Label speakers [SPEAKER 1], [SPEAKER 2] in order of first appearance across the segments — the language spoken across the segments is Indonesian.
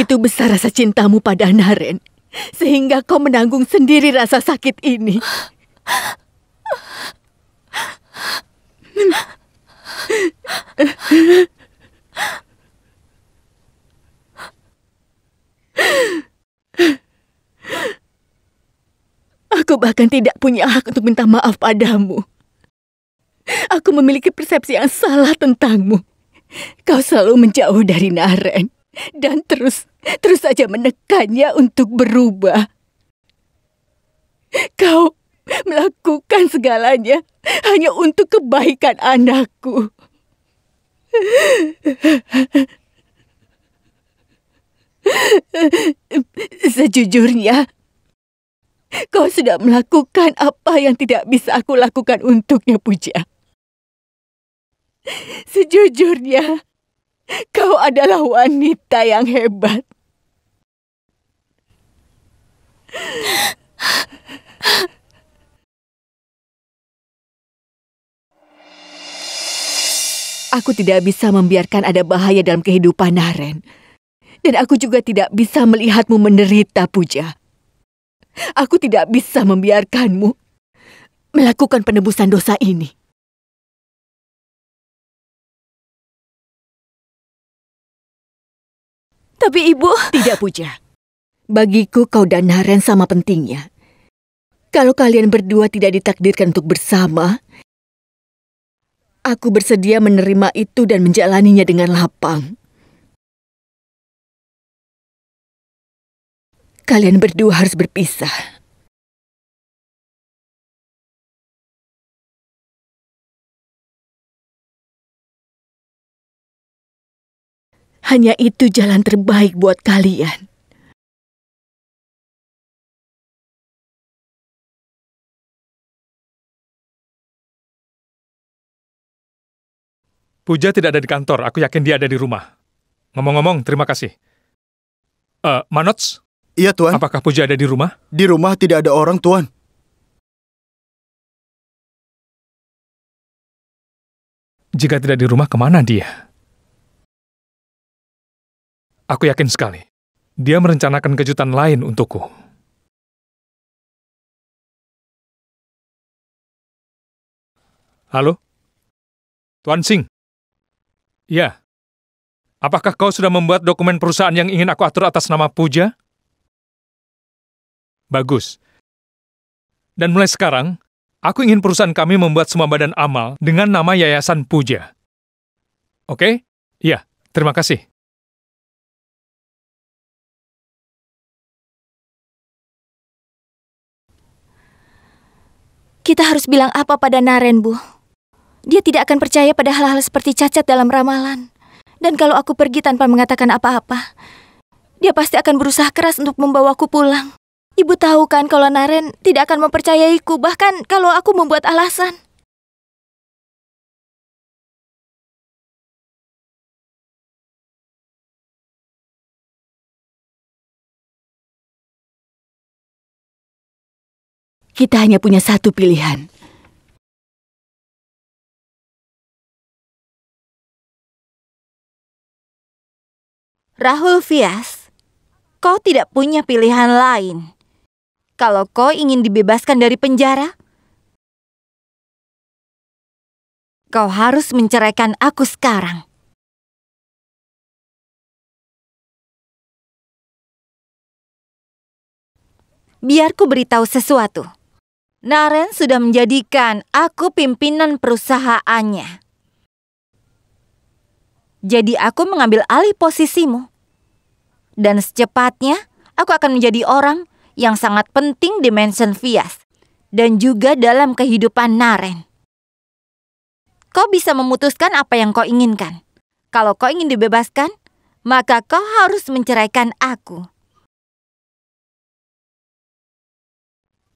[SPEAKER 1] Begitu besar rasa cintamu pada Naren, sehingga kau menanggung sendiri rasa sakit ini. Aku bahkan tidak punya hak untuk minta maaf padamu. Aku memiliki persepsi yang salah tentangmu. Kau selalu menjauh dari Naren dan terus Terus saja menekannya untuk berubah. Kau melakukan segalanya hanya untuk kebaikan anakku. Sejujurnya, kau sudah melakukan apa yang tidak bisa aku lakukan untuknya, Puja. Sejujurnya, Kau adalah
[SPEAKER 2] wanita yang hebat.
[SPEAKER 1] Aku tidak bisa membiarkan ada bahaya dalam kehidupan Naren. Dan aku juga tidak bisa melihatmu menderita, Puja.
[SPEAKER 2] Aku tidak bisa membiarkanmu melakukan penebusan dosa ini. Tapi ibu... Tidak, Puja. Bagiku kau dan Naren sama
[SPEAKER 1] pentingnya. Kalau kalian berdua tidak ditakdirkan untuk bersama,
[SPEAKER 2] aku bersedia menerima itu dan menjalaninya dengan lapang. Kalian berdua harus berpisah. Hanya itu jalan terbaik buat kalian. Puja tidak ada di kantor, aku yakin dia ada di rumah. Ngomong-ngomong, terima kasih. Uh, Manots? Iya, Tuan. Apakah Puja ada di rumah? Di rumah tidak ada orang, Tuan. Jika tidak di rumah, kemana dia? Aku yakin sekali. Dia merencanakan kejutan lain untukku. Halo? Tuan Sing. Ya. Apakah kau sudah membuat dokumen perusahaan yang ingin aku atur atas nama Puja? Bagus. Dan mulai sekarang, aku ingin perusahaan kami membuat semua badan amal dengan nama Yayasan Puja. Oke? Ya, terima kasih. Kita harus bilang apa pada Naren, Bu?
[SPEAKER 1] Dia tidak akan percaya pada hal-hal seperti cacat dalam ramalan. Dan kalau aku pergi tanpa mengatakan apa-apa, dia pasti akan berusaha keras untuk membawaku pulang. Ibu tahu
[SPEAKER 2] kan kalau Naren tidak akan mempercayaiku, bahkan kalau aku membuat alasan. Kita hanya punya satu pilihan. Rahul Fias, kau tidak punya pilihan lain. Kalau kau ingin dibebaskan dari penjara, kau harus menceraikan aku sekarang. Biar ku beritahu sesuatu. Naren sudah menjadikan aku pimpinan
[SPEAKER 1] perusahaannya. Jadi aku mengambil alih posisimu. Dan secepatnya, aku akan menjadi orang yang sangat penting di Mansion Vias dan juga dalam kehidupan Naren. Kau bisa memutuskan apa yang kau inginkan. Kalau kau ingin dibebaskan,
[SPEAKER 2] maka kau harus menceraikan aku.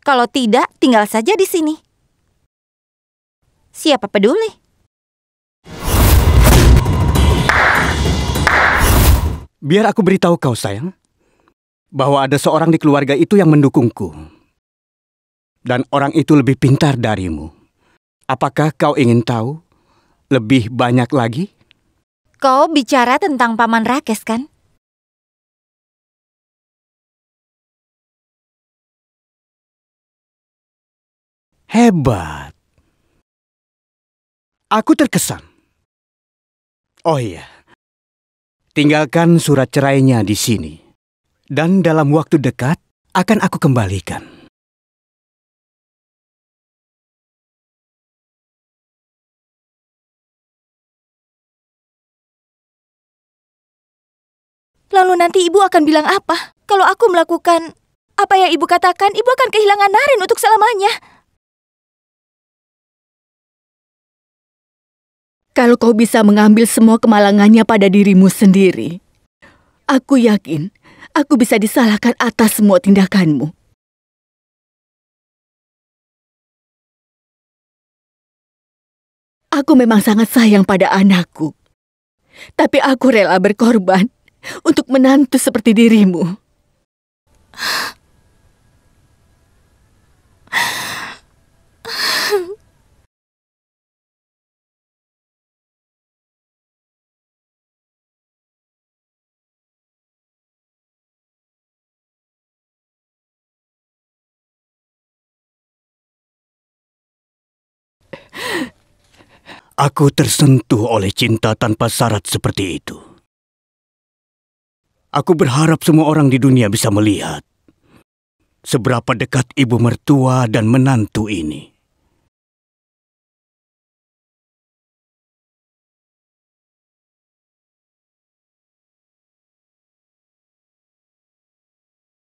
[SPEAKER 2] Kalau tidak, tinggal saja di sini. Siapa
[SPEAKER 1] peduli? Biar aku beritahu kau, sayang, bahwa ada seorang di keluarga itu yang mendukungku. Dan orang itu lebih pintar darimu. Apakah kau
[SPEAKER 2] ingin tahu lebih banyak lagi? Kau bicara tentang Paman Rakes, kan? Hebat. Aku terkesan. Oh iya. Tinggalkan surat cerainya di sini. Dan dalam waktu dekat akan aku kembalikan. Lalu nanti ibu akan bilang apa? Kalau aku melakukan apa yang ibu katakan, ibu akan kehilangan Narin untuk selamanya. Kalau kau bisa mengambil semua kemalangannya pada dirimu sendiri, aku yakin aku bisa disalahkan atas semua tindakanmu. Aku memang sangat sayang pada anakku, tapi aku rela berkorban
[SPEAKER 1] untuk menantu seperti dirimu.
[SPEAKER 2] Aku tersentuh oleh cinta tanpa syarat seperti itu.
[SPEAKER 1] Aku berharap semua orang di dunia bisa melihat seberapa
[SPEAKER 2] dekat ibu mertua dan menantu ini.